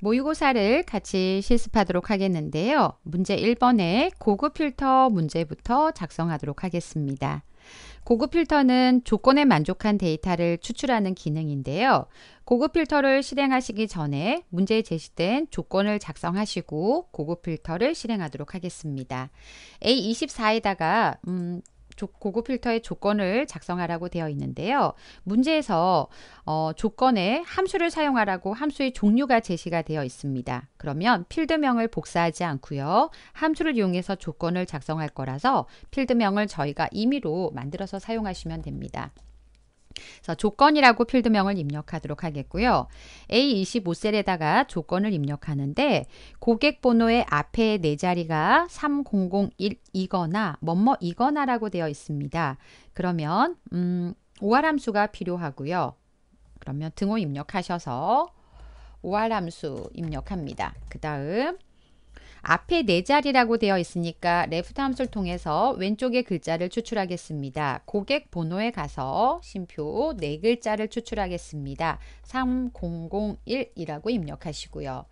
모의고사를 같이 실습하도록 하겠는데요. 문제 1번의 고급 필터 문제부터 작성하도록 하겠습니다. 고급 필터는 조건에 만족한 데이터를 추출하는 기능인데요. 고급 필터를 실행하시기 전에 문제에 제시된 조건을 작성하시고 고급 필터를 실행하도록 하겠습니다. A24에다가 음, 고급 필터의 조건을 작성하라고 되어 있는데요. 문제에서 어, 조건에 함수를 사용하라고 함수의 종류가 제시가 되어 있습니다. 그러면 필드명을 복사하지 않고요. 함수를 이용해서 조건을 작성할 거라서 필드명을 저희가 임의로 만들어서 사용하시면 됩니다. 그래서 조건이라고 필드명을 입력하도록 하겠고요. A25셀에다가 조건을 입력하는데 고객 번호의 앞에 네 자리가 3001이거나 뭐뭐이거나 라고 되어 있습니다. 그러면 음, OR 함수가 필요하고요. 그러면 등호 입력하셔서 OR 함수 입력합니다. 그 다음 앞에 네 자리라고 되어 있으니까 레프트 함수를 통해서 왼쪽에 글자를 추출하겠습니다. 고객 번호에 가서 심표 네 글자를 추출하겠습니다. 3001이라고 입력하시고요.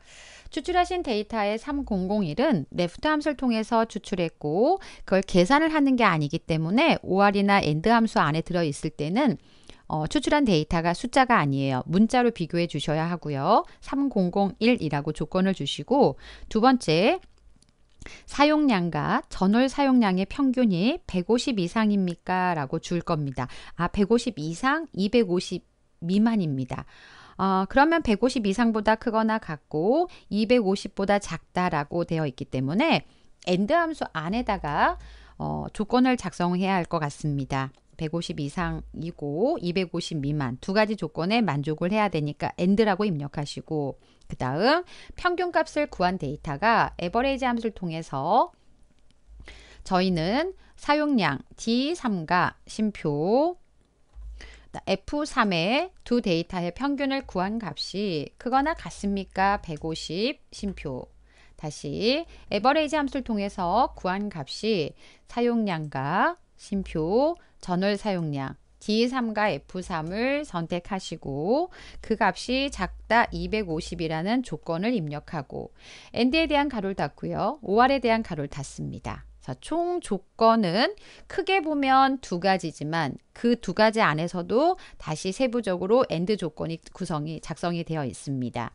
추출하신 데이터의 3001은 레프트 함수를 통해서 추출했고 그걸 계산을 하는 게 아니기 때문에 OR이나 AND 함수 안에 들어있을 때는 어, 추출한 데이터가 숫자가 아니에요. 문자로 비교해 주셔야 하고요. 3001이라고 조건을 주시고 두 번째 사용량과 전월 사용량의 평균이 150 이상입니까? 라고 줄 겁니다. 아, 150 이상, 250 미만입니다. 어, 그러면 150 이상보다 크거나 같고 250보다 작다라고 되어 있기 때문에 엔드 함수 안에다가 어, 조건을 작성해야 할 것 같습니다. 150 이상이고 250 미만 두 가지 조건에 만족을 해야 되니까 엔드라고 입력하시고 그 다음 평균값을 구한 데이터가 에버레이지 함수를 통해서 저희는 사용량 D3과 심표 F3의 두 데이터의 평균을 구한 값이 크거나 같습니까? 150 심표 다시 에버레이지 함수를 통해서 구한 값이 사용량과 심표 전월 사용량 D3과 F3을 선택하시고 그 값이 작다 250이라는 조건을 입력하고 ND에 대한 가로를 닫고요. OR에 대한 가로를 닫습니다. 자, 총 조건은 크게 보면 두 가지지만 그 두 가지 안에서도 다시 세부적으로 엔드 조건이 구성이 작성이 되어 있습니다.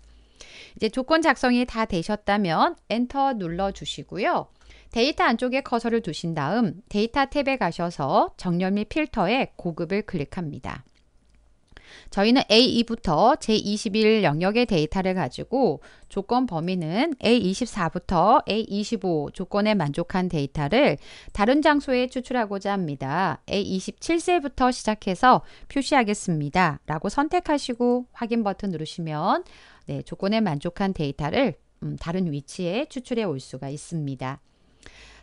이제 조건 작성이 다 되셨다면 엔터 눌러 주시고요. 데이터 안쪽에 커서를 두신 다음 데이터 탭에 가셔서 정렬 및 필터에 고급을 클릭합니다. 저희는 A2부터 제2 1 영역의 데이터를 가지고 조건 범위는 A24부터 A25 조건에 만족한 데이터를 다른 장소에 추출하고자 합니다. a 2 7세부터 시작해서 표시하겠습니다. 라고 선택하시고 확인 버튼 누르시면 네, 조건에 만족한 데이터를 음, 다른 위치에 추출해 올 수가 있습니다.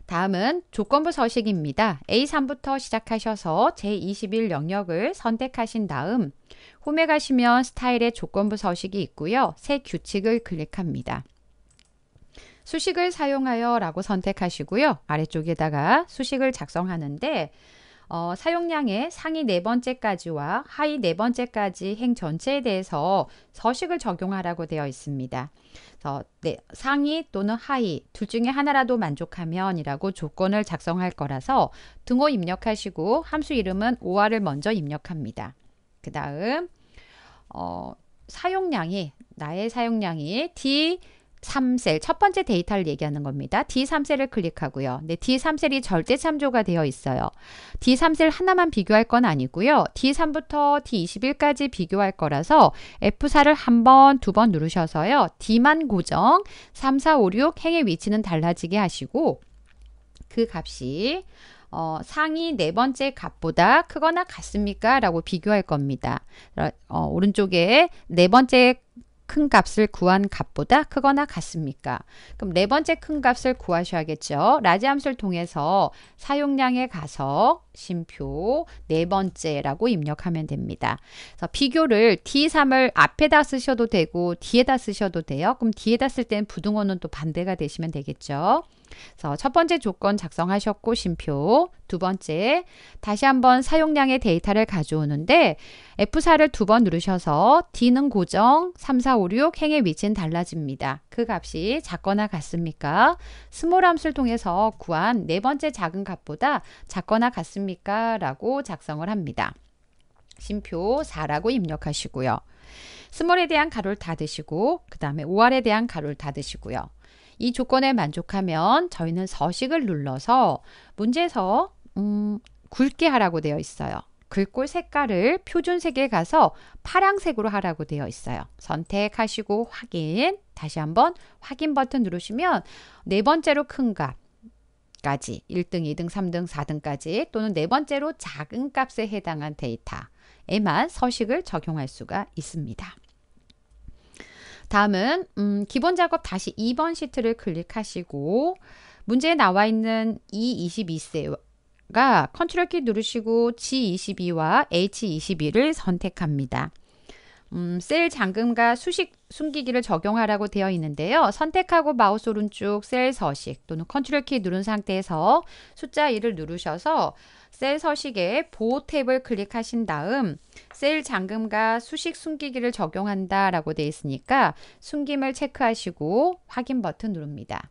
다음은 조건부 서식입니다. A3부터 시작하셔서 제 21 영역을 선택하신 다음 홈에 가시면 스타일의 조건부 서식이 있고요. 새 규칙을 클릭합니다. 수식을 사용하여 라고 선택하시고요. 아래쪽에다가 수식을 작성하는데 어, 사용량의 상위 네 번째까지와 하위 네 번째까지 행 전체에 대해서 서식을 적용하라고 되어 있습니다. 그 네, 상위 또는 하위 둘 중에 하나라도 만족하면이라고 조건을 작성할 거라서 등호 입력하시고 함수 이름은 오화를 먼저 입력합니다. 그 다음 어, 사용량이 나의 사용량이 d 3셀첫 번째 데이터를 얘기하는 겁니다. D3셀을 클릭하고요. 네, D3셀이 절대 참조가 되어 있어요. D3셀 하나만 비교할 건 아니고요. D3부터 D21까지 비교할 거라서 F4를 한 번, 두 번 누르셔서요. D만 고정, 3, 4, 5, 6 행의 위치는 달라지게 하시고 그 값이 어, 상위 네 번째 값보다 크거나 같습니까? 라고 비교할 겁니다. 어, 오른쪽에 네 번째 큰 값을 구한 값보다 크거나 같습니까? 그럼 네 번째 큰 값을 구하셔야겠죠. 라지 함수를 통해서 사용량에 가서 심표 네 번째라고 입력하면 됩니다. 그래서 비교를 D3을 앞에다 쓰셔도 되고 뒤에다 쓰셔도 돼요. 그럼 뒤에다 쓸 때는 부등호는 또 반대가 되시면 되겠죠. 그래서 첫 번째 조건 작성하셨고 심표 두 번째 다시 한번 사용량의 데이터를 가져오는데 F4를 두 번 누르셔서 D는 고정 3, 4, 5, 6 행의 위치는 달라집니다. 그 값이 작거나 같습니까? 스몰 함수를 통해서 구한 네 번째 작은 값보다 작거나 같습니까? 라고 작성을 합니다. 심표 4라고 입력하시고요. 스몰에 대한 가로를 닫으시고 그 다음에 5R에 대한 가로를 닫으시고요. 이 조건에 만족하면 저희는 서식을 눌러서 문제에서 음, 굵게 하라고 되어 있어요. 글꼴 색깔을 표준색에 가서 파랑색으로 하라고 되어 있어요. 선택하시고 확인, 다시 한번 확인 버튼 누르시면 네 번째로 큰 값, 까지 1등, 2등, 3등, 4등까지 또는 네 번째로 작은 값에 해당한 데이터에만 서식을 적용할 수가 있습니다. 다음은 음, 기본 작업 다시 2번 시트를 클릭하시고 문제에 나와 있는 E22셀과 컨트롤 키 누르시고 G22와 H22를 선택합니다. 음, 셀 잠금과 수식 숨기기를 적용하라고 되어 있는데요. 선택하고 마우스 오른쪽 셀 서식 또는 컨트롤 키 누른 상태에서 숫자 1을 누르셔서 셀 서식에 보호 탭을 클릭하신 다음 셀 잠금과 수식 숨기기를 적용한다 라고 되어 있으니까 숨김을 체크하시고 확인 버튼 누릅니다.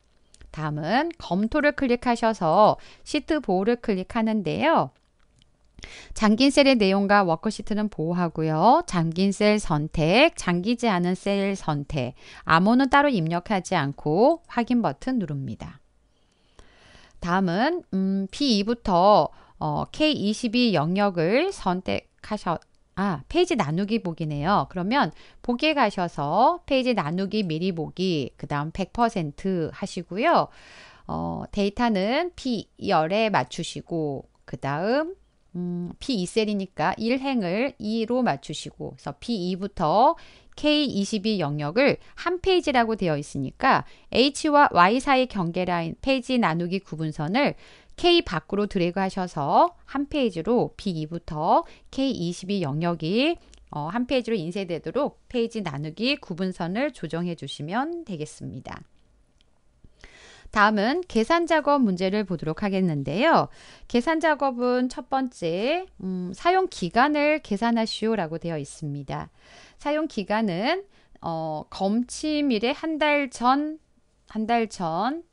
다음은 검토를 클릭하셔서 시트 보호를 클릭하는데요. 잠긴 셀의 내용과 워크시트는 보호하고요. 잠긴 셀 선택, 잠기지 않은 셀 선택, 암호는 따로 입력하지 않고 확인 버튼 누릅니다. 다음은 음, B2부터 어, K22 영역을 선택하셔 아, 페이지 나누기 보기네요. 그러면 보기에 가셔서 페이지 나누기 미리 보기, 그 다음 100% 하시고요. 어, 데이터는 B열에 맞추시고, 그 다음 음, P2셀이니까 1행을 2로 맞추시고 그래서 P2부터 K22 영역을 한 페이지라고 되어 있으니까 H와 Y 사이 경계 라인 페이지 나누기 구분선을 K 밖으로 드래그 하셔서 한 페이지로 P2부터 K22 영역이 어, 한 페이지로 인쇄되도록 페이지 나누기 구분선을 조정해 주시면 되겠습니다. 다음은 계산 작업 문제를 보도록 하겠는데요. 계산 작업은 첫 번째, 음, 사용 기간을 계산하시오라고 되어 있습니다. 사용 기간은 어, 검침일에한달 전, 한 달 전,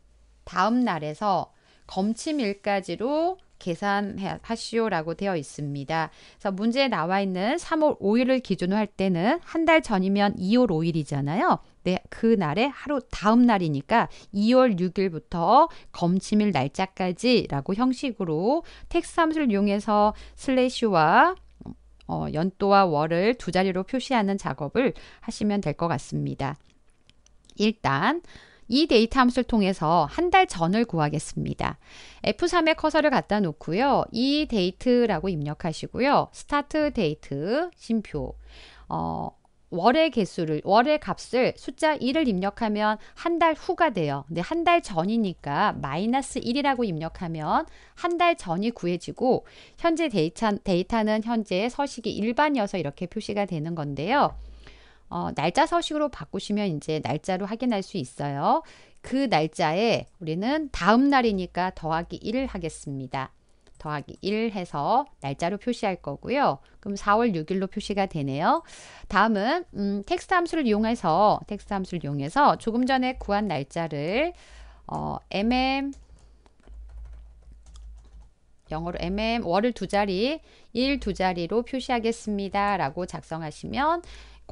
다음 날에서 검침일까지로 계산하시오라고 되어 있습니다. 그래서 문제에 나와 있는 3월 5일을 기준으로 할 때는 한 달 전이면 2월 5일이잖아요. 네, 그날의 하루 다음 날이니까 2월 6일부터 검침일 날짜까지라고 형식으로 텍스함수를 이용해서 슬래시와 어, 연도와 월을 두 자리로 표시하는 작업을 하시면 될 것 같습니다. 일단 이 데이터 함수를 통해서 한 달 전을 구하겠습니다. f 3의 커서를 갖다 놓고요. 이 데이트라고 입력하시고요. 스타트 데이트 심표 어, 월의 개수를 월의 값을 숫자 1을 입력하면 한 달 후가 돼요. 근데 한 달 전이니까 마이너스 1이라고 입력하면 한 달 전이 구해지고 현재 데이터, 는 현재 서식이 일반이어서 이렇게 표시가 되는 건데요. 어, 날짜 서식으로 바꾸시면 이제 날짜로 확인할 수 있어요. 그 날짜에 우리는 다음 날이니까 더하기 1을 하겠습니다. 더하기 1 해서 날짜로 표시할 거고요. 그럼 4월 6일로 표시가 되네요. 다음은 음, 텍스트 함수를 이용해서 텍스트 함수를 이용해서 조금 전에 구한 날짜를 어, mm 영어로 mm 월을 두 자리, 일 두 자리로 표시하겠습니다. 라고 작성하시면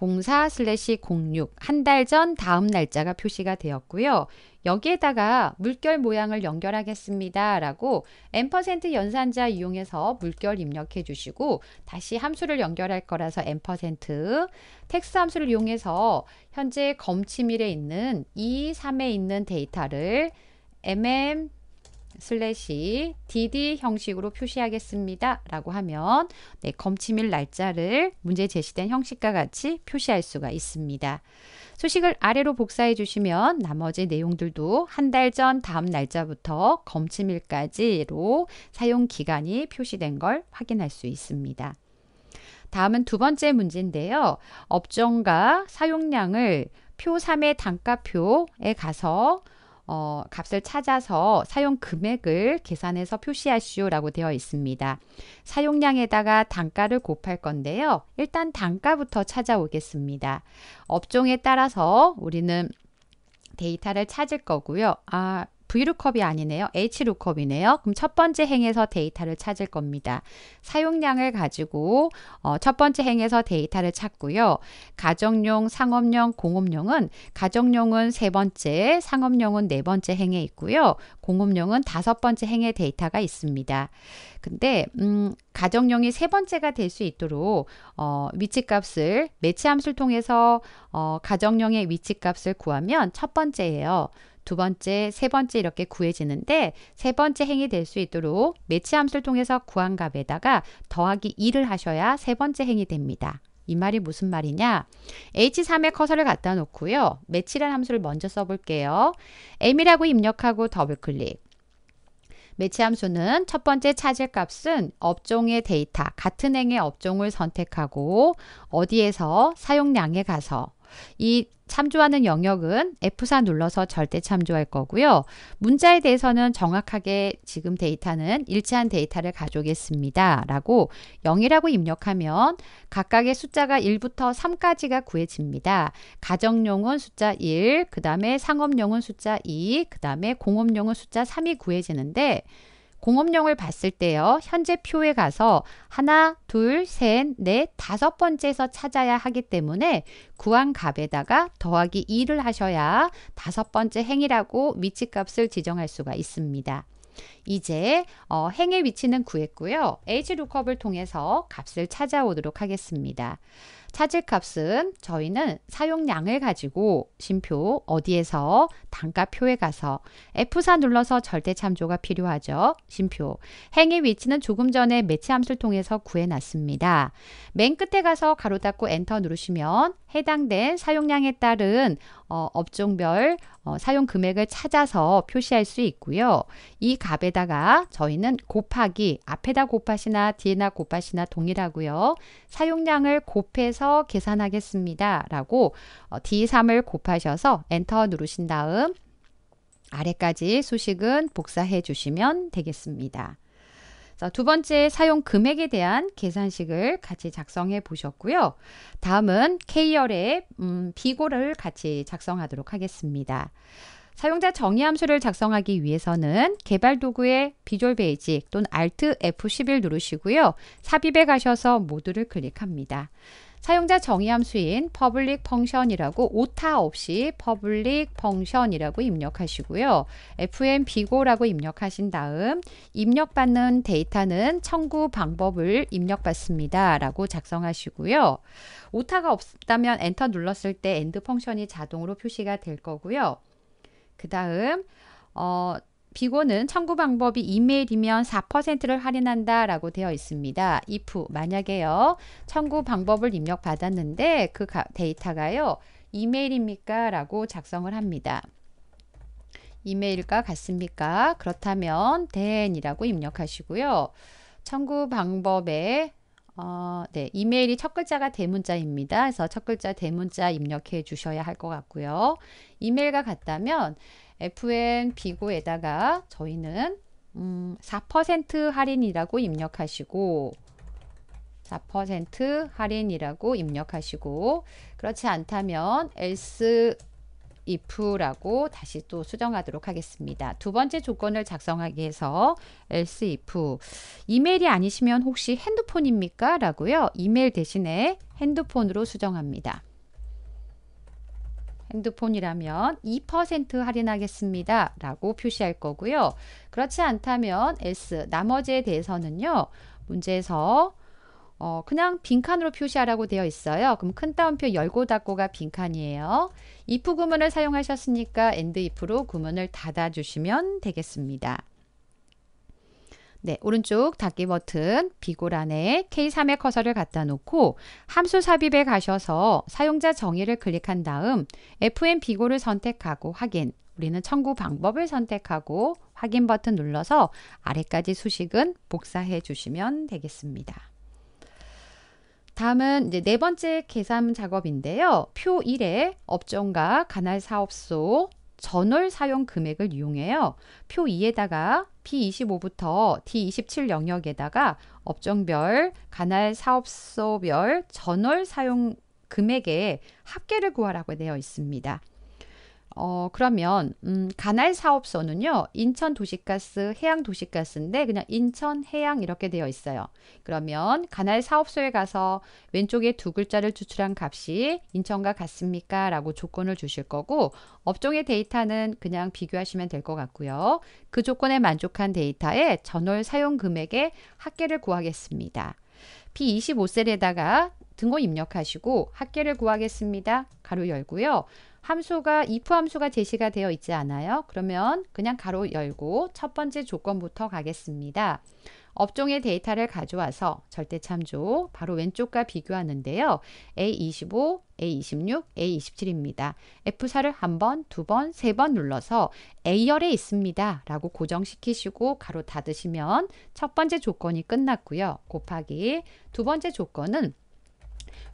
04/06한달전 다음 날짜가 표시가 되었고요. 여기에다가 물결 모양을 연결하겠습니다. 라고 n% 연산자 이용해서 물결 입력해 주시고 다시 함수를 연결할 거라서 n% 텍스 함수를 이용해서 현재 검침일에 있는 2, 3에 있는 데이터를 mm 슬래시 dd 형식으로 표시하겠습니다. 라고 하면 네, 검침일 날짜를 문제 제시된 형식과 같이 표시할 수가 있습니다. 수식을 아래로 복사해 주시면 나머지 내용들도 한 달 전 다음 날짜부터 검침일까지로 사용 기간이 표시된 걸 확인할 수 있습니다. 다음은 두 번째 문제인데요. 업종과 사용량을 표 3의 단가표에 가서 어, 값을 찾아서 사용 금액을 계산해서 표시하시오라고 되어 있습니다. 사용량에다가 단가를 곱할 건데요. 일단 단가부터 찾아오겠습니다. 업종에 따라서 우리는 데이터를 찾을 거고요. 아, VLOOKUP이 아니네요. HLOOKUP이네요. 그럼 첫 번째 행에서 데이터를 찾을 겁니다. 사용량을 가지고 어, 첫 번째 행에서 데이터를 찾고요. 가정용, 상업용, 공업용은 가정용은 세 번째, 상업용은 네 번째 행에 있고요. 공업용은 다섯 번째 행에 데이터가 있습니다. 근데 음, 가정용이 세 번째가 될 수 있도록 어, 위치값을 매치함수를 통해서 어, 가정용의 위치값을 구하면 첫 번째예요. 두 번째, 세 번째 이렇게 구해지는데 세 번째 행이 될 수 있도록 매치 함수를 통해서 구한 값에다가 더하기 2를 하셔야 세 번째 행이 됩니다. 이 말이 무슨 말이냐? h 3의 커서를 갖다 놓고요. 매치란 함수를 먼저 써볼게요. M이라고 입력하고 더블클릭. 매치 함수는 첫 번째 찾을 값은 업종의 데이터, 같은 행의 업종을 선택하고 어디에서 사용량에 가서 이 참조하는 영역은 F4 눌러서 절대 참조할 거고요. 문자에 대해서는 정확하게 지금 데이터는 일치한 데이터를 가져오겠습니다. 라고 0이라고 입력하면 각각의 숫자가 1부터 3까지가 구해집니다. 가정용은 숫자 1, 그 다음에 상업용은 숫자 2, 그 다음에 공업용은 숫자 3이 구해지는데 공업용을 봤을 때요. 현재 표에 가서 하나, 둘, 셋, 넷, 다섯 번째에서 찾아야 하기 때문에 구한 값에다가 더하기 2를 하셔야 다섯 번째 행이라고 위치값을 지정할 수가 있습니다. 이제 어, 행의 위치는 구했고요. h l o o k 을 통해서 값을 찾아오도록 하겠습니다. 차질 값은 저희는 사용량을 가지고 심표 어디에서 단가표에 가서 F4 눌러서 절대 참조가 필요하죠. 심표 행의 위치는 조금 전에 매치 함수를 통해서 구해놨습니다. 맨 끝에 가서 가로 닫고 엔터 누르시면 해당된 사용량에 따른 어, 업종별 어, 사용 금액을 찾아서 표시할 수 있고요. 이 값에다가 저희는 곱하기 앞에다 곱하시나 뒤에나 곱하시나 동일하고요. 사용량을 곱해서 계산하겠습니다. 라고 어, D3을 곱하셔서 엔터 누르신 다음 아래까지 수식은 복사해 주시면 되겠습니다. 자, 두 번째 사용 금액에 대한 계산식을 같이 작성해 보셨고요. 다음은 K열의 음, 비고를 같이 작성하도록 하겠습니다. 사용자 정의 함수를 작성하기 위해서는 개발 도구의 비졸 베이직 또는 Alt F11 누르시고요. 삽입에 가셔서 모두를 클릭합니다. 사용자 정의 함수인 public function이라고 오타 없이 public function이라고 입력하시고요. fm 비고라고 입력하신 다음 입력받는 데이터는 청구 방법을 입력받습니다. 라고 작성하시고요. 오타가 없다면 엔터 눌렀을 때 end 펑션이 자동으로 표시가 될 거고요. 그 다음 어, 비고는 청구 방법이 이메일이면 4%를 할인한다 라고 되어 있습니다. if 만약에요. 청구 방법을 입력받았는데 그 데이터가요. 이메일입니까? 라고 작성을 합니다. 이메일과 같습니까? 그렇다면 then이라고 입력하시고요. 청구 방법에 어, 네, 이메일이 첫 글자가 대문자입니다. 그래서 첫 글자 대문자 입력해 주셔야 할 것 같고요. 이메일과 같다면 FN 비고에다가 저희는 음, 4% 할인이라고 입력하시고 4% 할인이라고 입력하시고 그렇지 않다면 else if라고 다시 또 수정하도록 하겠습니다. 두 번째 조건을 작성하기 위해서 else if 이메일이 아니시면 혹시 핸드폰입니까? 라고요. 이메일 대신에 핸드폰으로 수정합니다. 핸드폰이라면 2% 할인하겠습니다. 라고 표시할 거고요. 그렇지 않다면 S, 나머지에 대해서는요. 문제에서 어, 그냥 빈칸으로 표시하라고 되어 있어요. 그럼 큰 따옴표 열고 닫고가 빈칸이에요. if 구문을 사용하셨으니까 and if로 구문을 닫아주시면 되겠습니다. 네, 오른쪽 닫기 버튼 비고란에 K3의 커서를 갖다 놓고 함수 삽입에 가셔서 사용자 정의를 클릭한 다음 f n 비고를 선택하고 확인 우리는 청구 방법을 선택하고 확인 버튼 눌러서 아래까지 수식은 복사해 주시면 되겠습니다. 다음은 이제 네 번째 계산 작업인데요. 표 1에 업종과 간할 사업소 전월 사용 금액을 이용해요. 표 2에다가 P25부터 D27 영역에다가 업종별, 간할 사업소별 전월 사용 금액의 합계를 구하라고 되어 있습니다. 어, 그러면 음, 간할 사업소는요. 인천 도시가스, 해양 도시가스인데 그냥 인천 해양 이렇게 되어 있어요. 그러면 간할 사업소에 가서 왼쪽에 두 글자를 추출한 값이 인천과 같습니까? 라고 조건을 주실 거고 업종의 데이터는 그냥 비교하시면 될 것 같고요. 그 조건에 만족한 데이터에 전월 사용 금액의 합계를 구하겠습니다. B25셀에다가 등호 입력하시고 합계를 구하겠습니다. 가로 열고요. 함수가 if 함수가 제시가 되어 있지 않아요. 그러면 그냥 가로 열고 첫 번째 조건부터 가겠습니다. 업종의 데이터를 가져와서 절대 참조 바로 왼쪽과 비교하는데요. A25, A26, A27입니다. F4를 한 번, 두 번, 세 번 눌러서 A열에 있습니다. 라고 고정시키시고 가로 닫으시면 첫 번째 조건이 끝났고요. 곱하기 두 번째 조건은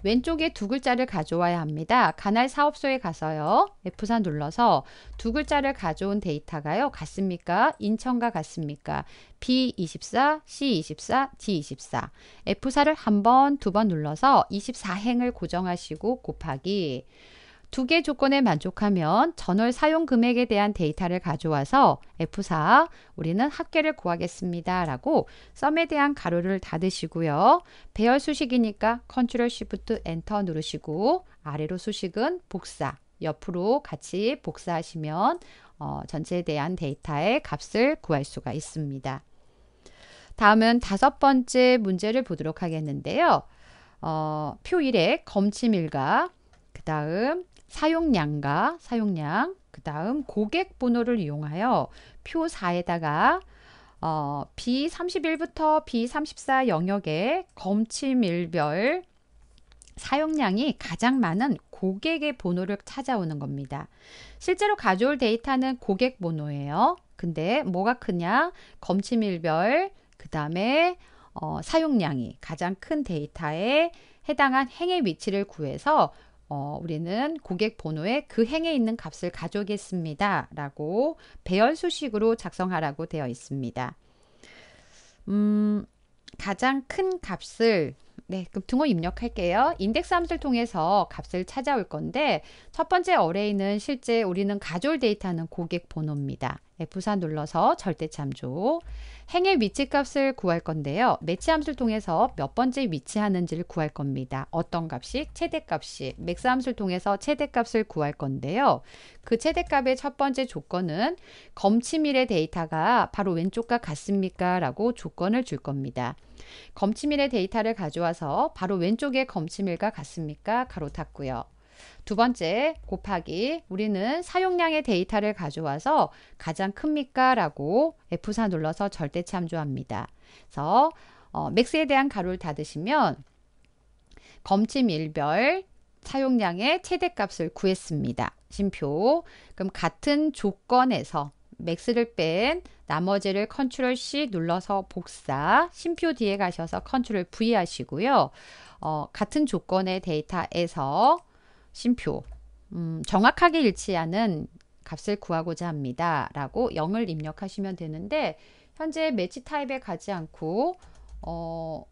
왼쪽에 두 글자를 가져와야 합니다. 간할 사업소에 가서요. F4 눌러서 두 글자를 가져온 데이터가요. 같습니까? 인천과 같습니까? B24, C24, D24. F4를 한 번, 두 번 눌러서 24행을 고정하시고 곱하기 두개 조건에 만족하면 전월 사용 금액에 대한 데이터를 가져와서 F4 우리는 합계를 구하겠습니다. 라고 썸에 대한 가로를 닫으시고요. 배열 수식이니까 컨트롤 시프트 엔터 누르시고 아래로 수식은 복사 옆으로 같이 복사하시면 어, 전체에 대한 데이터의 값을 구할 수가 있습니다. 다음은 다섯 번째 문제를 보도록 하겠는데요. 어, 표1에 검침일과 그 다음 사용량과 사용량, 그 다음 고객 번호를 이용하여 표 4에다가 어, B31부터 B34 영역의 검침일별 사용량이 가장 많은 고객의 번호를 찾아오는 겁니다. 실제로 가져올 데이터는 고객 번호예요. 근데 뭐가 크냐? 검침일별, 그 다음에 어, 사용량이 가장 큰 데이터에 해당한 행의 위치를 구해서 어, 우리는 고객 번호에 그 행에 있는 값을 가져오겠습니다. 라고 배열 수식으로 작성하라고 되어 있습니다. 음, 가장 큰 값을 네, 그 등호 입력할게요. 인덱스 함수를 통해서 값을 찾아올 건데 첫 번째 어레이는 실제 우리는 가져올 데이터는 고객 번호입니다. F4 눌러서 절대참조 행의 위치값을 구할 건데요. 매치함수를 통해서 몇 번째 위치하는지를 구할 겁니다. 어떤 값이? 최대값이. 맥스함수를 통해서 최대값을 구할 건데요. 그 최대값의 첫 번째 조건은 검침일의 데이터가 바로 왼쪽과 같습니까? 라고 조건을 줄 겁니다. 검침일의 데이터를 가져와서 바로 왼쪽의 검침일과 같습니까? 가로 탔고요. 두 번째 곱하기 우리는 사용량의 데이터를 가져와서 가장 큽니까? 라고 F4 눌러서 절대 참조합니다. 그래서 어, 맥스에 대한 가로를 닫으시면 검침 일별 사용량의 최대값을 구했습니다. 심표 그럼 같은 조건에서 맥스를 뺀 나머지를 컨트롤 C 눌러서 복사 심표 뒤에 가셔서 컨트롤 V 하시고요. 어, 같은 조건의 데이터에서 심표 음, 정확하게 일치하는 값을 구하고자 합니다. 라고 0을 입력하시면 되는데 현재 매치 타입에 가지 않고 어,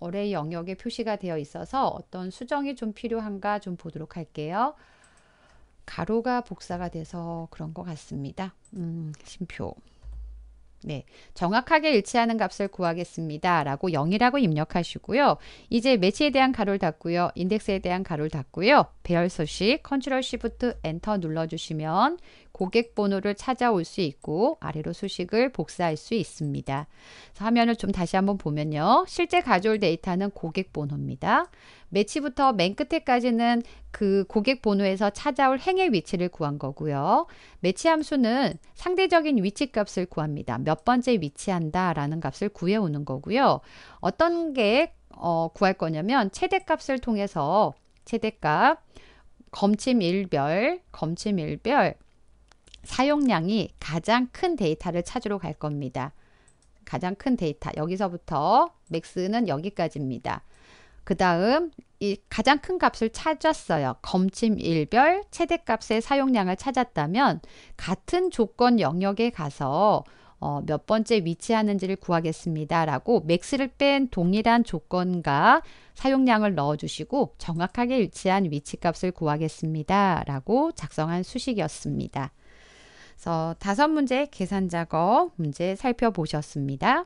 어레 영역에 표시가 되어 있어서 어떤 수정이 좀 필요한가 좀 보도록 할게요. 가로가 복사가 돼서 그런 것 같습니다. 음, 심표 네, 정확하게 일치하는 값을 구하겠습니다. 라고 0이라고 입력하시고요. 이제 매치에 대한 가로를 닫고요. 인덱스에 대한 가로를 닫고요. 배열 소식 컨트롤 시프트 엔터 눌러주시면 고객 번호를 찾아올 수 있고 아래로 수식을 복사할 수 있습니다. 화면을 좀 다시 한번 보면요. 실제 가져올 데이터는 고객 번호입니다. 매치부터 맨 끝에까지는 그 고객 번호에서 찾아올 행의 위치를 구한 거고요. 매치 함수는 상대적인 위치 값을 구합니다. 몇 번째 위치한다 라는 값을 구해오는 거고요. 어떤 게 어, 구할 거냐면 최대값을 통해서 최대값 검침 일별 검침 일별 사용량이 가장 큰 데이터를 찾으러 갈 겁니다. 가장 큰 데이터 여기서부터 맥스는 여기까지입니다. 그 다음 이 가장 큰 값을 찾았어요. 검침 일별 최대값의 사용량을 찾았다면 같은 조건 영역에 가서 어, 몇 번째 위치하는지를 구하겠습니다. 라고 맥스를 뺀 동일한 조건과 사용량을 넣어주시고 정확하게 일치한 위치값을 구하겠습니다. 라고 작성한 수식이었습니다. 그래서 다섯 문제 계산 작업 문제 살펴보셨습니다.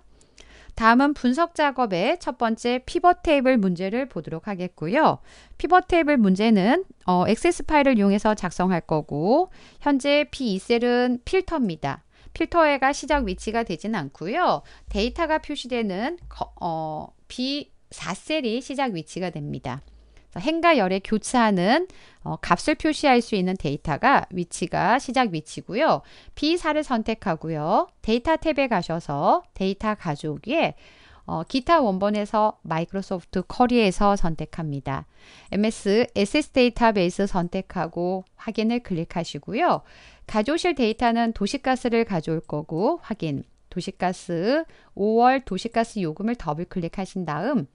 다음은 분석 작업의 첫 번째 피벗 테이블 문제를 보도록 하겠고요. 피벗 테이블 문제는 어, 액세스 파일을 이용해서 작성할 거고 현재 P2셀은 필터입니다. 필터에가 시작 위치가 되진 않고요. 데이터가 표시되는 거, 어, B4셀이 시작 위치가 됩니다. 행과 열에 교차하는 어, 값을 표시할 수 있는 데이터가 위치가 시작 위치고요. B4를 선택하고요. 데이터 탭에 가셔서 데이터 가져오기에 어, 기타 원본에서 마이크로소프트 커리에서 선택합니다. MS SS 데이터베이스 선택하고 확인을 클릭하시고요. 가져오실 데이터는 도시가스를 가져올 거고 확인, 도시가스 5월 도시가스 요금을 더블 클릭하신 다음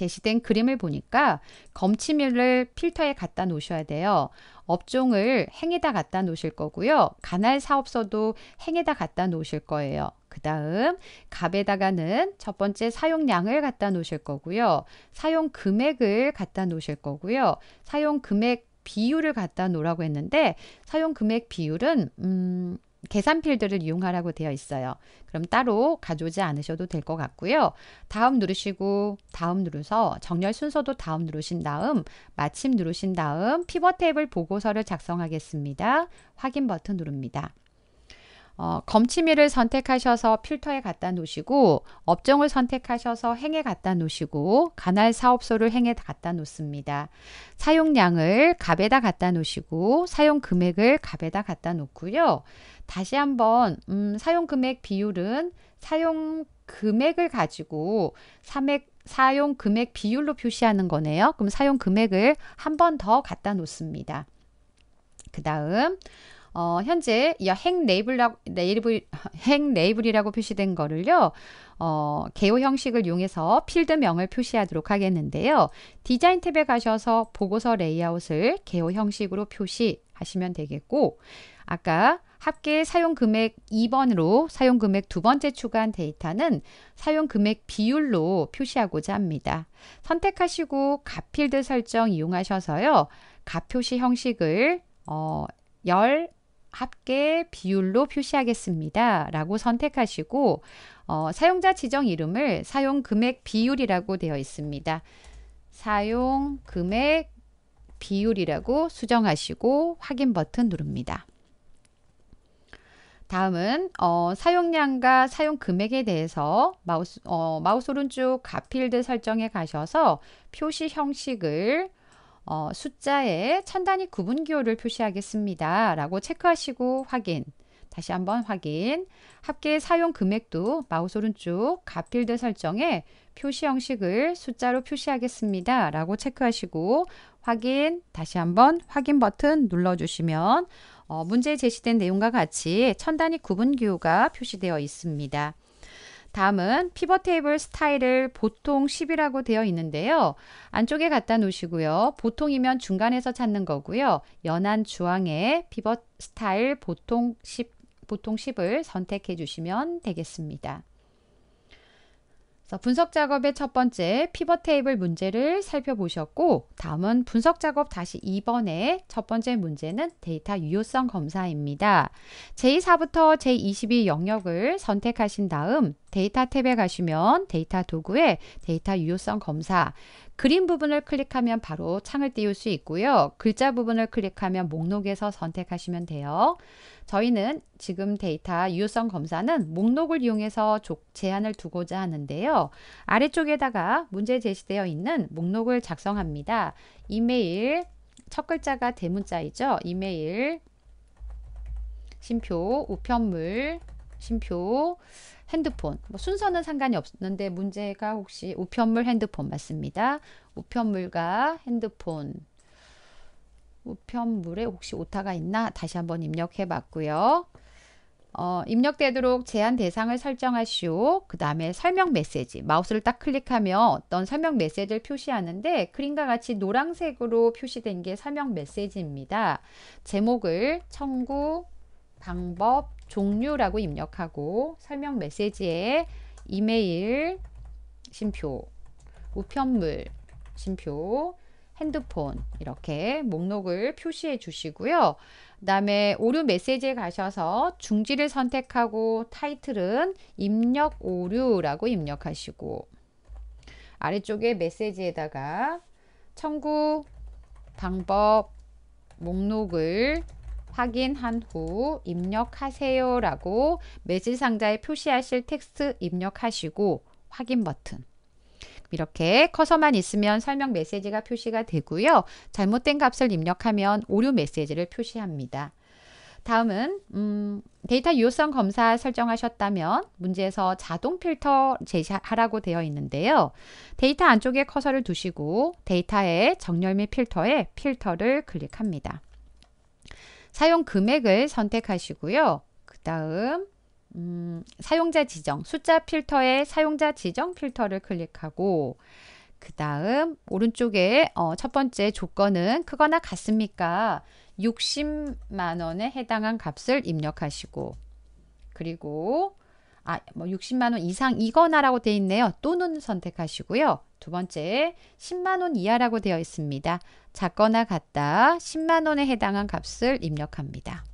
제시된 그림을 보니까 검침일을 필터에 갖다 놓으셔야 돼요. 업종을 행에다 갖다 놓으실 거고요. 간할 사업소도 행에다 갖다 놓으실 거예요. 그 다음 갑에다가는 첫 번째 사용량을 갖다 놓으실 거고요. 사용 금액을 갖다 놓으실 거고요. 사용 금액 비율을 갖다 놓으라고 했는데 사용 금액 비율은 음 계산 필드를 이용하라고 되어 있어요. 그럼 따로 가져오지 않으셔도 될 것 같고요. 다음 누르시고 다음 누르서 정렬 순서도 다음 누르신 다음 마침 누르신 다음 피벗 테이블 보고서를 작성하겠습니다. 확인 버튼 누릅니다. 어, 검침일을 선택하셔서 필터에 갖다 놓으시고 업종을 선택하셔서 행에 갖다 놓으시고 간할 사업소를 행에 갖다 놓습니다. 사용량을 갑에다 갖다 놓으시고 사용 금액을 갑에다 갖다 놓고요. 다시 한번 음, 사용 금액 비율은 사용 금액을 가지고 삼액 사용 금액 비율로 표시하는 거네요. 그럼 사용 금액을 한 번 더 갖다 놓습니다. 그 다음 어, 현재 이행 네이블라 레이블, 행 레이블이라고 표시된 거를요. 어, 개요 형식을 이용해서 필드명을 표시하도록 하겠는데요. 디자인 탭에 가셔서 보고서 레이아웃을 개요 형식으로 표시하시면 되겠고 아까 합계 사용 금액 2번으로 사용 금액 두 번째 추가한 데이터는 사용 금액 비율로 표시하고자 합니다. 선택하시고 값필드 설정 이용하셔서요. 값표시 형식을 어, 열 합계 비율로 표시하겠습니다. 라고 선택하시고 어, 사용자 지정 이름을 사용 금액 비율이라고 되어 있습니다. 사용 금액 비율이라고 수정하시고 확인 버튼 누릅니다. 다음은 어, 사용량과 사용 금액에 대해서 마우스, 어, 마우스 오른쪽 가필드 설정에 가셔서 표시 형식을 어, 숫자에 천단위 구분기호를 표시하겠습니다. 라고 체크하시고 확인. 다시 한번 확인. 합계 사용 금액도 마우스 오른쪽 가필드 설정에 표시 형식을 숫자로 표시하겠습니다. 라고 체크하시고 확인. 다시 한번 확인 버튼 눌러주시면 어, 문제에 제시된 내용과 같이 천단위 구분 기호가 표시되어 있습니다. 다음은 피벗 테이블 스타일을 보통 10이라고 되어 있는데요. 안쪽에 갖다 놓으시고요. 보통이면 중간에서 찾는 거고요. 연한 주황의 피벗 스타일 보통 10, 보통 10을 선택해 주시면 되겠습니다. 자, 분석 작업의 첫 번째 피벗 테이블 문제를 살펴보셨고 다음은 분석 작업 다시 2번의 첫 번째 문제는 데이터 유효성 검사입니다. 제2부터 제22 영역을 선택하신 다음 데이터 탭에 가시면 데이터 도구에 데이터 유효성 검사 그림 부분을 클릭하면 바로 창을 띄울 수 있고요. 글자 부분을 클릭하면 목록에서 선택하시면 돼요. 저희는 지금 데이터 유효성 검사는 목록을 이용해서 제한을 두고자 하는데요. 아래쪽에다가 문제 제시되어 있는 목록을 작성합니다. 이메일, 첫 글자가 대문자이죠. 이메일, 심표, 우편물, 심표, 핸드폰 뭐 순서는 상관이 없는데 문제가 혹시 우편물 핸드폰 맞습니다. 우편물과 핸드폰 우편물에 혹시 오타가 있나 다시 한번 입력해 봤고요. 어, 입력되도록 제한 대상을 설정하시오. 그 다음에 설명 메시지. 마우스를 딱 클릭하면 어떤 설명 메시지를 표시하는데 그림과 같이 노란색으로 표시된 게 설명 메시지입니다. 제목을 청구, 방법, 종류라고 입력하고 설명 메시지에 이메일 심표, 우편물 심표, 핸드폰 이렇게 목록을 표시해 주시고요. 그 다음에 오류 메시지에 가셔서 중지를 선택하고 타이틀은 입력 오류라고 입력하시고 아래쪽에 메시지에다가 청구 방법 목록을 확인한 후 입력하세요 라고 매질 상자에 표시하실 텍스트 입력하시고 확인 버튼 이렇게 커서만 있으면 설명 메시지가 표시가 되고요. 잘못된 값을 입력하면 오류 메시지를 표시합니다. 다음은 음, 데이터 유효성 검사 설정하셨다면 문제에서 자동 필터 제시하라고 되어 있는데요. 데이터 안쪽에 커서를 두시고 데이터의 정렬 및 필터에 필터를 클릭합니다. 사용 금액을 선택하시고요. 그 다음 음, 사용자 지정, 숫자 필터에 사용자 지정 필터를 클릭하고 그 다음 오른쪽에 어, 첫 번째 조건은 크거나 같습니까? 60만원에 해당한 값을 입력하시고 그리고 아, 뭐 60만 원 이상 이거나라고 되어 있네요. 또는 선택하시고요. 두 번째 10만 원 이하라고 되어 있습니다. 작거나 같다 10만원에 해당한 값을 입력합니다.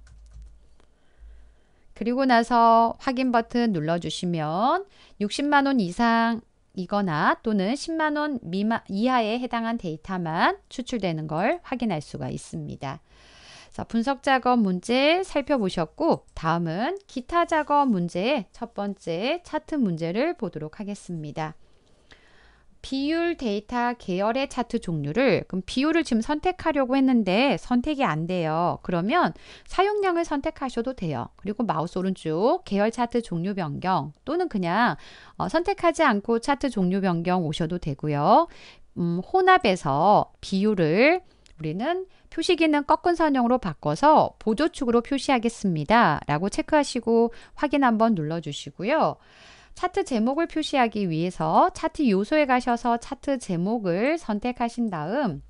그리고 나서 확인 버튼 눌러주시면 60만원 이상이거나 또는 10만원 미만, 이하에 해당한 데이터만 추출되는 걸 확인할 수가 있습니다. 분석 작업 문제 살펴보셨고 다음은 기타 작업 문제의 첫 번째 차트 문제를 보도록 하겠습니다. 비율 데이터 계열의 차트 종류를 그럼 비율을 지금 선택하려고 했는데 선택이 안 돼요. 그러면 사용량을 선택하셔도 돼요. 그리고 마우스 오른쪽 계열 차트 종류 변경 또는 그냥 어, 선택하지 않고 차트 종류 변경 오셔도 되고요. 음, 혼합에서 비율을 우리는 표시기는 꺾은 선형으로 바꿔서 보조축으로 표시하겠습니다. 라고 체크하시고 확인 한번 눌러주시고요. 차트 제목을 표시하기 위해서 차트 요소에 가셔서 차트 제목을 선택하신 다음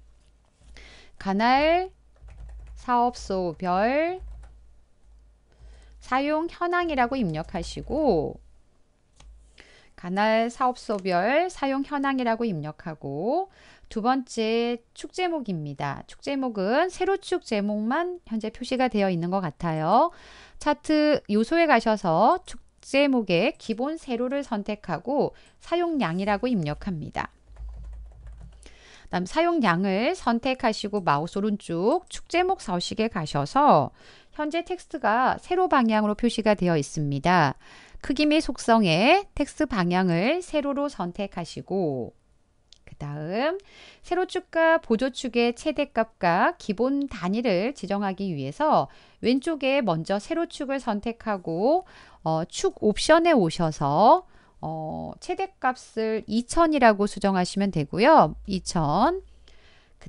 관할 사업소별 사용 현황이라고 입력하시고 관할 사업소별 사용 현황이라고 입력하고 두 번째 축제목입니다. 축제목은 세로 축 제목만 현재 표시가 되어 있는 것 같아요. 차트 요소에 가셔서 축 제목의 기본 세로를 선택하고 사용량이라고 입력합니다. 다음 사용량을 선택하시고 마우스 오른쪽 축제목 서식에 가셔서 현재 텍스트가 세로 방향으로 표시가 되어 있습니다. 크기 및 속성에 텍스트 방향을 세로로 선택하시고 그 다음 세로축과 보조축의 최대값과 기본 단위를 지정하기 위해서 왼쪽에 먼저 세로축을 선택하고 어, 축 옵션에 오셔서 어, 최대값을 2천이라고 수정하시면 되고요. 2천그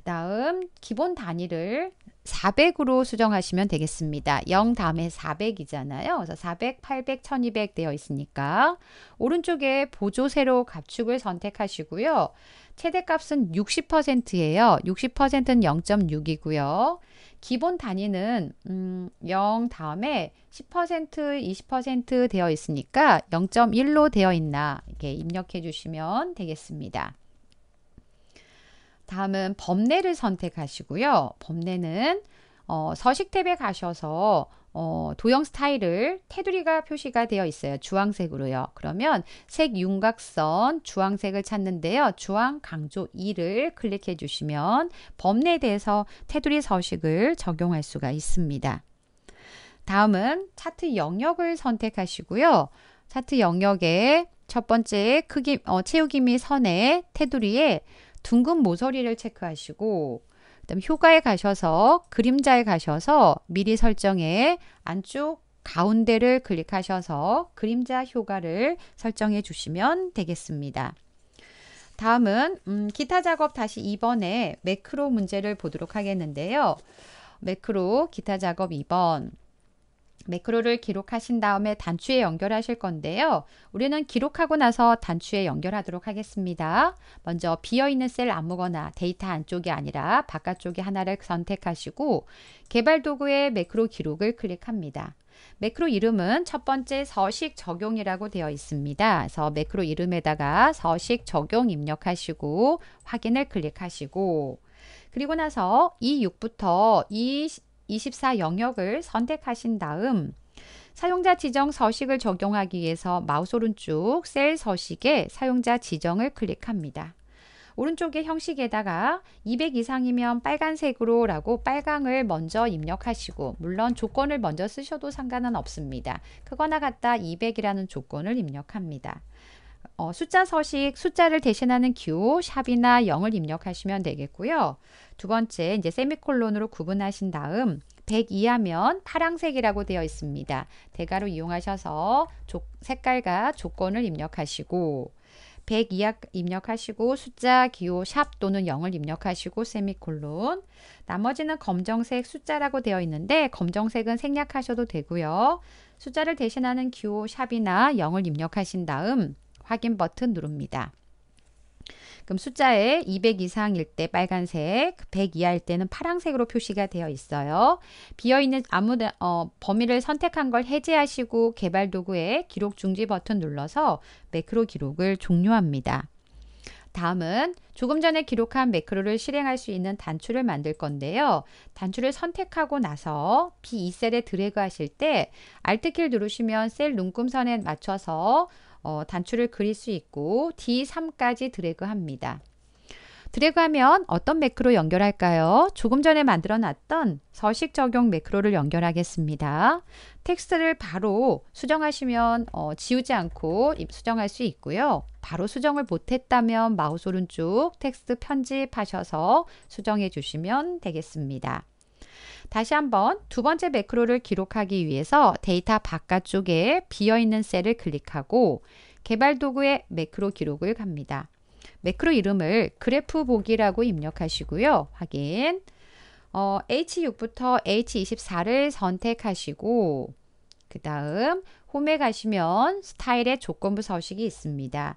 다음 기본 단위를 400으로 수정하시면 되겠습니다. 0 다음에 400이잖아요. 그래서 400, 800, 1200 되어 있으니까 오른쪽에 보조 세로 값축을 선택하시고요. 최대값은 60%예요. 60%는 0.6이고요. 기본 단위는 음, 0 다음에 10% 20% 되어 있으니까 0.1로 되어 있나 이렇게 입력해 주시면 되겠습니다. 다음은 범례를 선택하시고요. 범례는 어, 서식 탭에 가셔서 어, 도형 스타일을 테두리가 표시가 되어 있어요. 주황색으로요. 그러면 색 윤곽선 주황색을 찾는데요. 주황 강조 2를 클릭해 주시면 범례에 대해서 테두리 서식을 적용할 수가 있습니다. 다음은 차트 영역을 선택하시고요. 차트 영역에 첫 번째 크기 어, 채우기 및 선의 테두리에 둥근 모서리를 체크하시고 그다음 효과에 가셔서 그림자에 가셔서 미리 설정에 안쪽 가운데를 클릭하셔서 그림자 효과를 설정해 주시면 되겠습니다. 다음은 음, 기타 작업 다시 2번에 매크로 문제를 보도록 하겠는데요. 매크로 기타 작업 2번 매크로를 기록하신 다음에 단추에 연결하실 건데요. 우리는 기록하고 나서 단추에 연결하도록 하겠습니다. 먼저 비어있는 셀 아무거나 데이터 안쪽이 아니라 바깥쪽에 하나를 선택하시고 개발 도구의 매크로 기록을 클릭합니다. 매크로 이름은 첫 번째 서식 적용이라고 되어 있습니다. 그래서 매크로 이름에다가 서식 적용 입력하시고 확인을 클릭하시고 그리고 나서 E6부터 E 24 영역을 선택하신 다음 사용자 지정 서식을 적용하기 위해서 마우스 오른쪽 셀 서식에 사용자 지정을 클릭합니다. 오른쪽의 형식에다가 200 이상이면 빨간색으로 라고 빨강을 먼저 입력하시고 물론 조건을 먼저 쓰셔도 상관은 없습니다. 그거나 같다 200이라는 조건을 입력합니다. 어, 숫자 서식, 숫자를 대신하는 기 샵이나 0을 입력하시면 되겠고요. 두 번째, 이제 세미콜론으로 구분하신 다음 100 이하면 파랑색이라고 되어 있습니다. 대괄호 이용하셔서 조, 색깔과 조건을 입력하시고 100 이하 입력하시고 숫자, 기호, 샵 또는 0을 입력하시고 세미콜론 나머지는 검정색 숫자라고 되어 있는데 검정색은 생략하셔도 되고요. 숫자를 대신하는 기호, 샵이나 0을 입력하신 다음 확인 버튼 누릅니다. 그럼 숫자에 200 이상일 때 빨간색, 100 이하일 때는 파란색으로 표시가 되어 있어요. 비어있는 아무 어, 범위를 선택한 걸 해제하시고 개발 도구에 기록 중지 버튼 눌러서 매크로 기록을 종료합니다. 다음은 조금 전에 기록한 매크로를 실행할 수 있는 단추를 만들 건데요. 단추를 선택하고 나서 B2셀에 드래그 하실 때 Alt키를 누르시면 셀 눈금선에 맞춰서 어, 단추를 그릴 수 있고 D3까지 드래그합니다. 드래그하면 어떤 매크로 연결할까요? 조금 전에 만들어놨던 서식 적용 매크로를 연결하겠습니다. 텍스트를 바로 수정하시면 어, 지우지 않고 수정할 수 있고요. 바로 수정을 못했다면 마우스 오른쪽 텍스트 편집하셔서 수정해 주시면 되겠습니다. 다시 한번 두 번째 매크로를 기록하기 위해서 데이터 바깥쪽에 비어있는 셀을 클릭하고 개발 도구의 매크로 기록을 갑니다. 매크로 이름을 그래프 보기라고 입력하시고요. 확인. 어, H6부터 H24를 선택하시고 그 다음 홈에 가시면 스타일의 조건부 서식이 있습니다.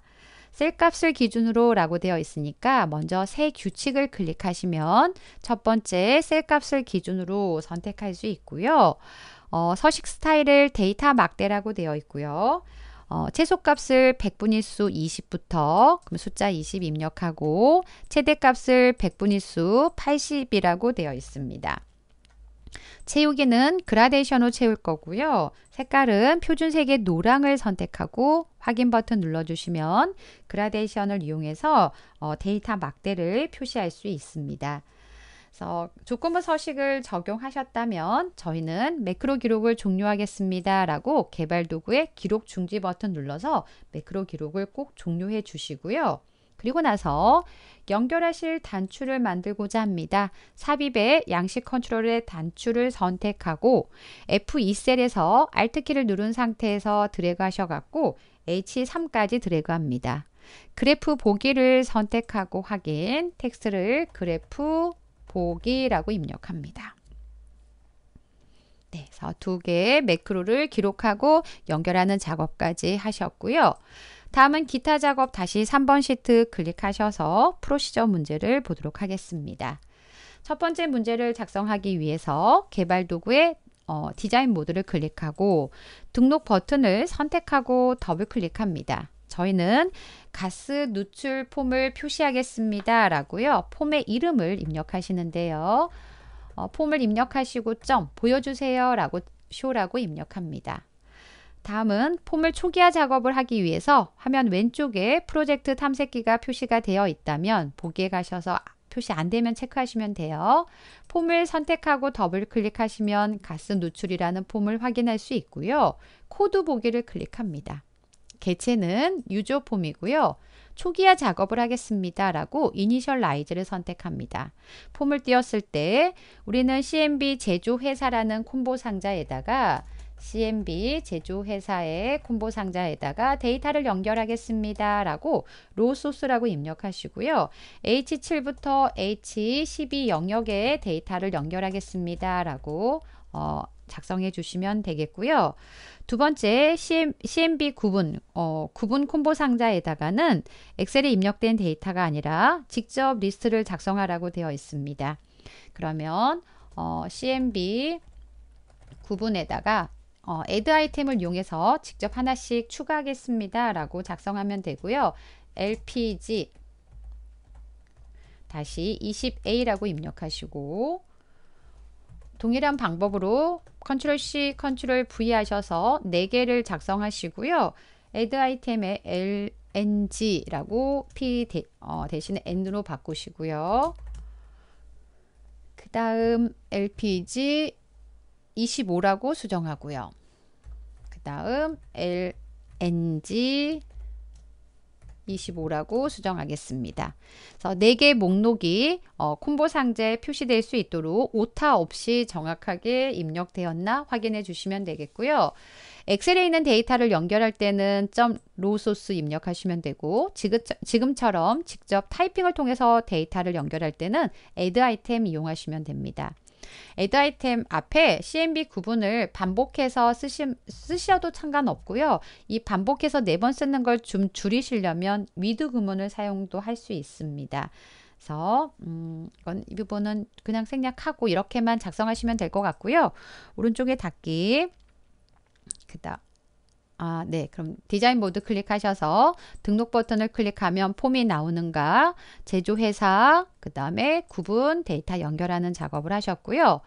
셀 값을 기준으로 라고 되어 있으니까 먼저 새 규칙을 클릭하시면 첫 번째 셀 값을 기준으로 선택할 수 있고요. 어, 서식 스타일을 데이터 막대라고 되어 있고요. 어, 최소값을 100분의 수 20부터 그럼 숫자 20 입력하고 최대값을 100분의 수 80이라고 되어 있습니다. 채우기는 그라데이션으로 채울 거고요. 색깔은 표준색의 노랑을 선택하고 확인 버튼 눌러주시면 그라데이션을 이용해서 어, 데이터 막대를 표시할 수 있습니다. 그래서 조건부 서식을 적용하셨다면 저희는 매크로 기록을 종료하겠습니다 라고 개발 도구의 기록 중지 버튼 눌러서 매크로 기록을 꼭 종료해 주시고요. 그리고 나서 연결하실 단추를 만들고자 합니다. 삽입에 양식 컨트롤의 단추를 선택하고 F2셀에서 Alt키를 누른 상태에서 드래그 하셔갖고 H3까지 드래그합니다. 그래프 보기를 선택하고 확인, 텍스트를 그래프 보기라고 입력합니다. 네, 그래서 두 개의 매크로를 기록하고 연결하는 작업까지 하셨고요. 다음은 기타 작업 다시 3번 시트 클릭하셔서 프로시저 문제를 보도록 하겠습니다. 첫 번째 문제를 작성하기 위해서 개발 도구의 어, 디자인 모드를 클릭하고 등록 버튼을 선택하고 더블 클릭합니다. 저희는 가스 누출 폼을 표시하겠습니다. 라고요. 폼의 이름을 입력하시는데요. 어, 폼을 입력하시고 점 보여주세요. 라고 쇼라고 입력합니다. 다음은 폼을 초기화 작업을 하기 위해서 화면 왼쪽에 프로젝트 탐색기가 표시가 되어 있다면 보기에 가셔서 표시 안 되면 체크하시면 돼요. 폼을 선택하고 더블 클릭하시면 가스 누출이라는 폼을 확인할 수 있고요. 코드 보기를 클릭합니다. 개체는 유조 폼이고요. 초기화 작업을 하겠습니다. 라고 이니셜라이즈를 선택합니다. 폼을 띄웠을때 우리는 CMB 제조회사라는 콤보 상자에다가 CMB 제조회사의 콤보 상자에다가 데이터를 연결하겠습니다. 라고 로소스라고 입력하시고요. H7부터 H12 영역에 데이터를 연결하겠습니다. 라고 어, 작성해 주시면 되겠고요. 두 번째 CMB 구분, 어, 구분 콤보 상자에다가는 엑셀에 입력된 데이터가 아니라 직접 리스트를 작성하라고 되어 있습니다. 그러면 어, CMB 구분에다가 어, add 아이템을 이용해서 직접 하나씩 추가하겠습니다. 라고 작성하면 되고요. lpg 다시 20a라고 입력하시고 동일한 방법으로 컨트롤 C, 컨트롤 V 하셔서 4개를 작성하시고요. add 아이템에 lng라고 p 대, 어, 대신에 n으로 바꾸시고요. 그 다음 lpg 25라고 수정하고요. 그 다음 LNG 25라고 수정하겠습니다. 4개 목록이 어, 콤보 상자에 표시될 수 있도록 오타 없이 정확하게 입력되었나 확인해 주시면 되겠고요. 엑셀에 있는 데이터를 연결할 때는 .row 소스 입력하시면 되고 지금, 처럼 직접 타이핑을 통해서 데이터를 연결할 때는 add 아이템 이용하시면 됩니다. 애드 아이템 앞에 cmb 구분을 반복해서 쓰시, 쓰셔도 상관없고요. 이 반복해서 네 번 쓰는 걸 좀 줄이시려면 위드 구문을 사용도 할 수 있습니다. 그래서 음, 이건 이 부분은 그냥 생략하고 이렇게만 작성하시면 될 것 같고요. 오른쪽에 닫기 그다음 아, 네. 그럼 디자인 모드 클릭하셔서 등록 버튼을 클릭하면 폼이 나오는가, 제조회사, 그 다음에 구분 데이터 연결하는 작업을 하셨고요.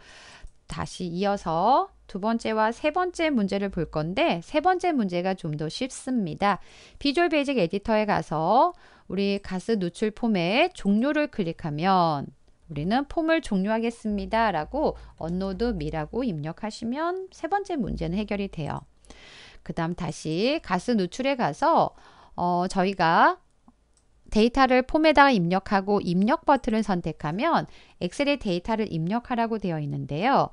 다시 이어서 두 번째와 세 번째 문제를 볼 건데 세 번째 문제가 좀 더 쉽습니다. 비주얼 베이직 에디터에 가서 우리 가스 누출 폼의 종료를 클릭하면 우리는 폼을 종료하겠습니다. 라고 언노드 미라고 입력하시면 세 번째 문제는 해결이 돼요. 그 다음 다시 가스 누출에 가서 어, 저희가 데이터를 폼에다가 입력하고 입력 버튼을 선택하면 엑셀에 데이터를 입력하라고 되어 있는데요.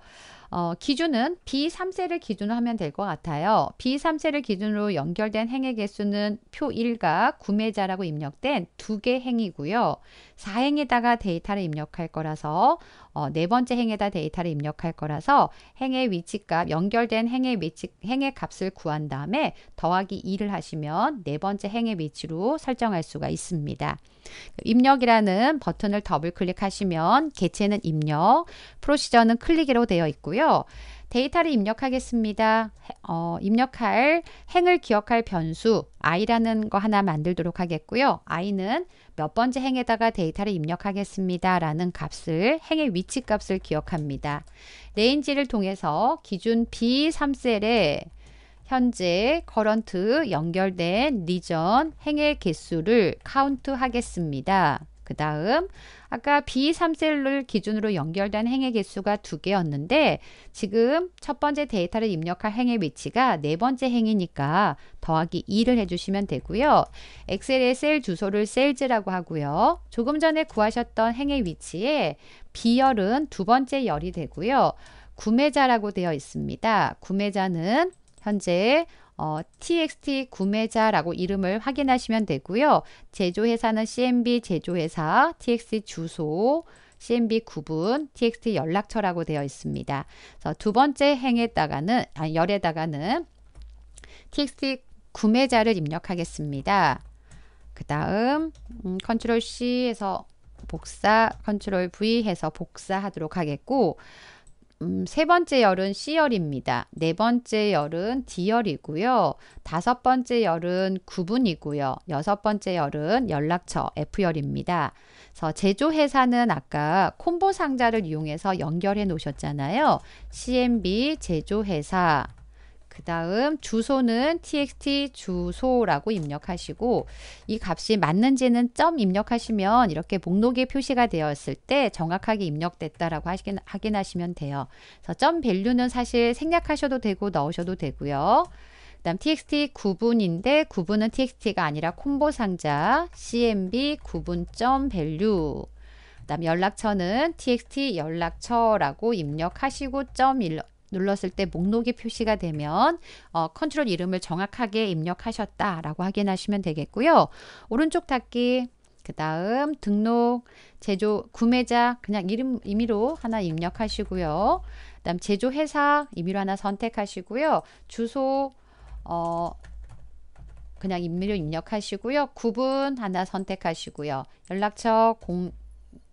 어, 기준은 B3세를 기준으로 하면 될 것 같아요. B3세를 기준으로 연결된 행의 개수는 표 1과 구매자라고 입력된 두 개 행이고요. 4행에다가 데이터를 입력할 거라서 어, 네 번째 행에다 데이터를 입력할 거라서 행의 위치값, 연결된 행의 위치, 행의 값을 구한 다음에 더하기 2를 하시면 네 번째 행의 위치로 설정할 수가 있습니다. 입력이라는 버튼을 더블 클릭하시면 개체는 입력, 프로시저는 클릭으로 되어 있고요. 있고요. 데이터를 입력하겠습니다. 어, 입력할 행을 기억할 변수 i라는 거 하나 만들도록 하겠고요. i는 몇 번째 행에다가 데이터를 입력하겠습니다. 라는 값을 행의 위치 값을 기억합니다. 레인지를 통해서 기준 B3셀에 현재 커런트 연결된 리전 행의 개수를 카운트 하겠습니다. 그 다음 아까 B3셀을 기준으로 연결된 행의 개수가 두개였는데 지금 첫 번째 데이터를 입력할 행의 위치가 네 번째 행이니까 더하기 2를 해주시면 되고요. 엑셀의 셀 주소를 셀즈라고 하고요. 조금 전에 구하셨던 행의 위치에 B열은 두 번째 열이 되고요. 구매자라고 되어 있습니다. 구매자는 현재 어, TXT 구매자라고 이름을 확인하시면 되고요. 제조회사는 CMB 제조회사, TXT 주소, CMB 구분, TXT 연락처라고 되어 있습니다. 그래서 두 번째 행에다가는 아니 열에다가는 TXT 구매자를 입력하겠습니다. 그 다음 음, 컨트롤 C 해서 복사, 컨트롤 V 해서 복사하도록 하겠고 음, 세 번째 열은 C열입니다. 네 번째 열은 D열이고요. 다섯 번째 열은 구분이고요. 여섯 번째 열은 연락처 F열입니다. 그래서 제조회사는 아까 콤보 상자를 이용해서 연결해 놓으셨잖아요. CMB 제조회사 그 다음 주소는 txt 주소라고 입력하시고 이 값이 맞는지는 점 입력하시면 이렇게 목록에 표시가 되었을 때 정확하게 입력됐다라고 하긴, 시 확인하시면 돼요. 그래서 점 밸류는 사실 생략하셔도 되고 넣으셔도 되고요. 그 다음 txt 구분인데 구분은 txt가 아니라 콤보 상자 cmb 구분점 밸류 그 다음 연락처는 txt 연락처라고 입력하시고 점 눌렀을 때 목록이 표시가 되면 어, 컨트롤 이름을 정확하게 입력하셨다라고 확인하시면 되겠고요. 오른쪽 닫기 그 다음 등록, 제조, 구매자 그냥 이름 임의로 하나 입력하시고요. 그 다음 제조회사 임의로 하나 선택하시고요. 주소 어 그냥 임의로 입력하시고요. 구분 하나 선택하시고요. 연락처 공,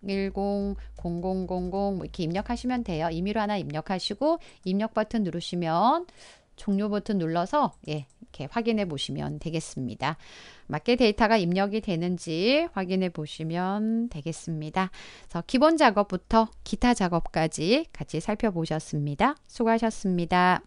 000000뭐 이렇게 입력하시면 돼요. 임의로 하나 입력하시고 입력 버튼 누르시면 종료 버튼 눌러서 예, 이렇게 확인해 보시면 되겠습니다. 맞게 데이터가 입력이 되는지 확인해 보시면 되겠습니다. 그래서 기본 작업부터 기타 작업까지 같이 살펴보셨습니다. 수고하셨습니다.